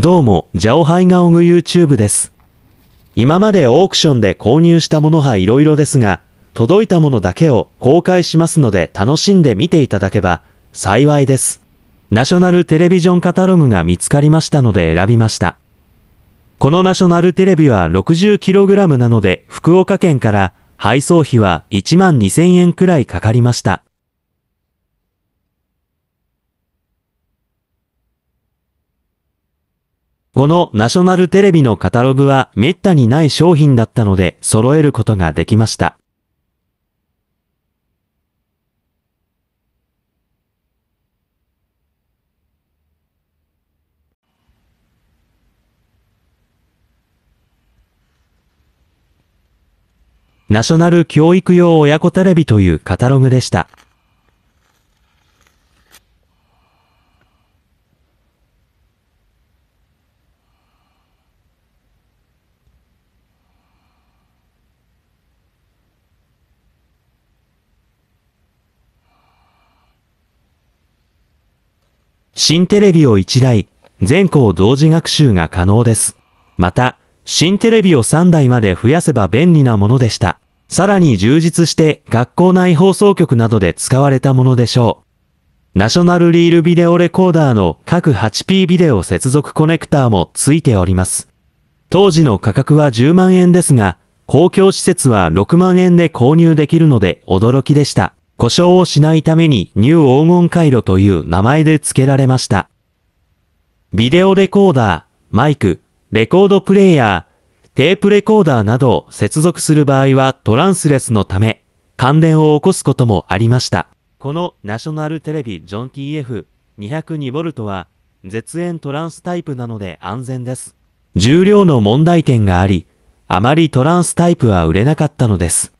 どうも、ジャオハイガオグ YouTube です。今までオークションで購入したものは色々ですが、届いたものだけを公開しますので楽しんで見ていただけば幸いです。ナショナルテレビジョンカタログが見つかりましたので選びました。このナショナルテレビは 60kg なので福岡県から配送費は1万2000円くらいかかりました。このナショナルテレビのカタログは滅多にない商品だったので揃えることができました。ナショナル教育用親子テレビというカタログでした。新テレビを1台、全校同時学習が可能です。また、新テレビを3台まで増やせば便利なものでした。さらに充実して学校内放送局などで使われたものでしょう。ナショナルリールビデオレコーダーの各 8P ビデオ接続コネクターも付いております。当時の価格は10万円ですが、公共施設は6万円で購入できるので驚きでした。故障をしないためにニュー黄金回路という名前で付けられました。ビデオレコーダー、マイク、レコードプレイヤー、テープレコーダーなどを接続する場合はトランスレスのため、関連を起こすこともありました。このナショナルテレビジョン TF202V は、絶縁トランスタイプなので安全です。重量の問題点があり、あまりトランスタイプは売れなかったのです。